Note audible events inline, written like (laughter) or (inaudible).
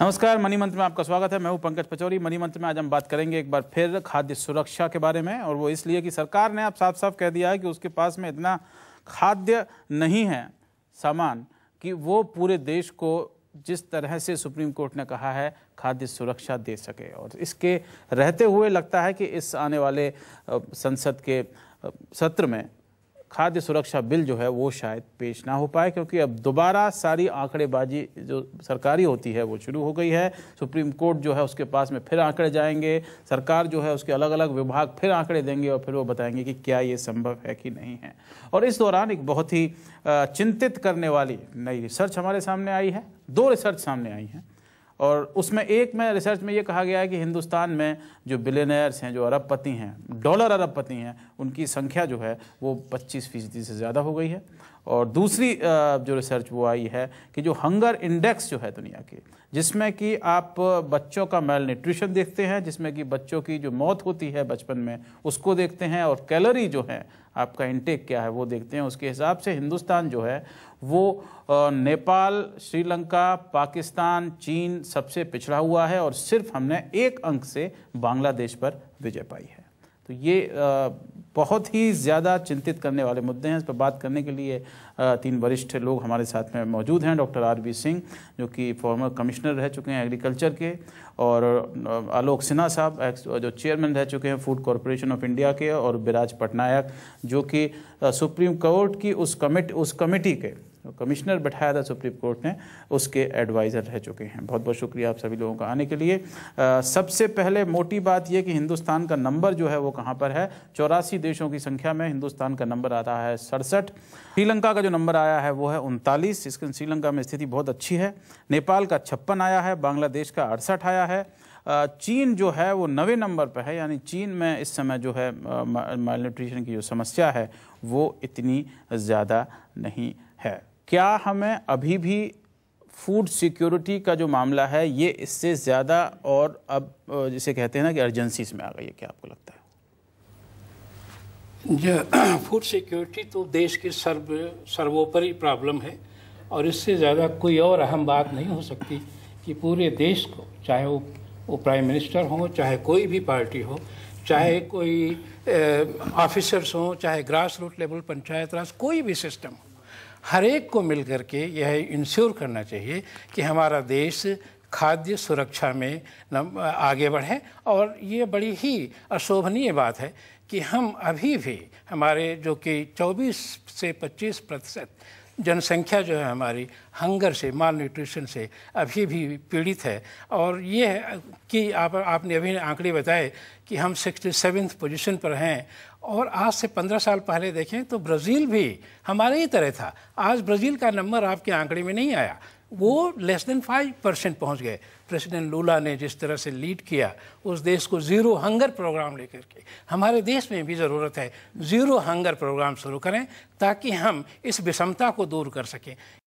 नमस्कार मनी मंत्र में आपका स्वागत है मैं हूं पंकज पचौरी मनी मंत्र में आज हम बात करेंगे एक बार फिर खाद्य सुरक्षा के बारे में और वो इसलिए कि सरकार ने आप साफ साफ कह दिया है कि उसके पास में इतना खाद्य नहीं है सामान कि वो पूरे देश को जिस तरह से सुप्रीम कोर्ट ने कहा है खाद्य सुरक्षा दे सके और इसके रहते हुए लगता है कि इस आने वाले संसद के सत्र में खाद्य सुरक्षा बिल जो है वो शायद पेश ना हो पाए क्योंकि अब दोबारा सारी आंकड़ेबाजी जो सरकारी होती है वो शुरू हो गई है सुप्रीम कोर्ट जो है उसके पास में फिर आंकड़े जाएंगे सरकार जो है उसके अलग अलग विभाग फिर आंकड़े देंगे और फिर वो बताएंगे कि क्या ये संभव है कि नहीं है और इस दौरान एक बहुत ही चिंतित करने वाली नई रिसर्च हमारे सामने आई है दो रिसर्च सामने आई हैं और उसमें एक में रिसर्च में ये कहा गया है कि हिंदुस्तान में जो बिलेनर्स हैं जो अरबपति हैं डॉलर अरबपति हैं उनकी संख्या जो है वो पच्चीस फीसदी से ज़्यादा हो गई है और दूसरी जो रिसर्च वो आई है कि जो हंगर इंडेक्स जो है दुनिया के जिसमें कि आप बच्चों का मेल न्यूट्रिशन देखते हैं जिसमें कि बच्चों की जो मौत होती है बचपन में उसको देखते हैं और कैलोरी जो है आपका इंटेक क्या है वो देखते हैं उसके हिसाब से हिंदुस्तान जो है वो नेपाल श्रीलंका पाकिस्तान चीन सबसे पिछड़ा हुआ है और सिर्फ हमने एक अंक से बांग्लादेश पर विजय पाई है तो ये बहुत ही ज़्यादा चिंतित करने वाले मुद्दे हैं इस पर बात करने के लिए तीन वरिष्ठ लोग हमारे साथ में मौजूद हैं डॉक्टर आर बी सिंह जो कि फॉर्मर कमिश्नर रह चुके हैं एग्रीकल्चर के और आलोक सिन्हा साहब जो चेयरमैन रह चुके हैं फूड कॉरपोरेशन ऑफ इंडिया के और विराज पटनायक जो कि सुप्रीम कोर्ट की उस कमिट उस कमेटी के कमिश्नर बैठाया था सुप्रीम कोर्ट ने उसके एडवाइज़र रह चुके हैं बहुत बहुत शुक्रिया आप सभी लोगों का आने के लिए आ, सबसे पहले मोटी बात यह कि हिंदुस्तान का नंबर जो है वो कहाँ पर है चौरासी देशों की संख्या में हिंदुस्तान का नंबर आ रहा है सड़सठ श्रीलंका का जो नंबर आया है वो है उनतालीस इसके श्रीलंका में स्थिति बहुत अच्छी है नेपाल का छप्पन आया है बांग्लादेश का अड़सठ आया है चीन जो है वो नवे नंबर पर है यानी चीन में इस समय जो है माल न्यूट्रिशन की जो समस्या है वो इतनी ज़्यादा नहीं है क्या हमें अभी भी फूड सिक्योरिटी का जो मामला है ये इससे ज़्यादा और अब जिसे कहते हैं ना कि अर्जेंसीज में आ गई है क्या आपको लगता है फूड सिक्योरिटी (clears throat) तो देश की सर्व सर्वोपरि प्रॉब्लम है और इससे ज़्यादा कोई और अहम बात नहीं हो सकती कि पूरे देश को चाहे वो वो प्राइम मिनिस्टर हो चाहे कोई भी पार्टी हो चाहे कोई ऑफिसर्स हो चाहे grass root level panchayat raj कोई भी सिस्टम हो हर एक को मिल के यह इंश्योर करना चाहिए कि हमारा देश खाद्य सुरक्षा में आगे बढ़े और ये बड़ी ही अशोभनीय बात है कि हम अभी भी हमारे जो कि 24 से 25 प्रतिशत जनसंख्या जो है हमारी हंगर से माल न्यूट्रिशन से अभी भी पीड़ित है और ये कि आप आपने अभी आंकड़े बताए कि हम सिक्सटी सेवेंथ पोजिशन पर हैं और आज से पंद्रह साल पहले देखें तो ब्राज़ील भी हमारे ही तरह था आज ब्राज़ील का नंबर आपके आंकड़े में नहीं आया वो लेस देन फाइव परसेंट पहुँच गए प्रेसिडेंट लूला ने जिस तरह से लीड किया उस देश को ज़ीरो हंगर प्रोग्राम लेकर के हमारे देश में भी ज़रूरत है ज़ीरो हंगर प्रोग्राम शुरू करें ताकि हम इस विषमता को दूर कर सकें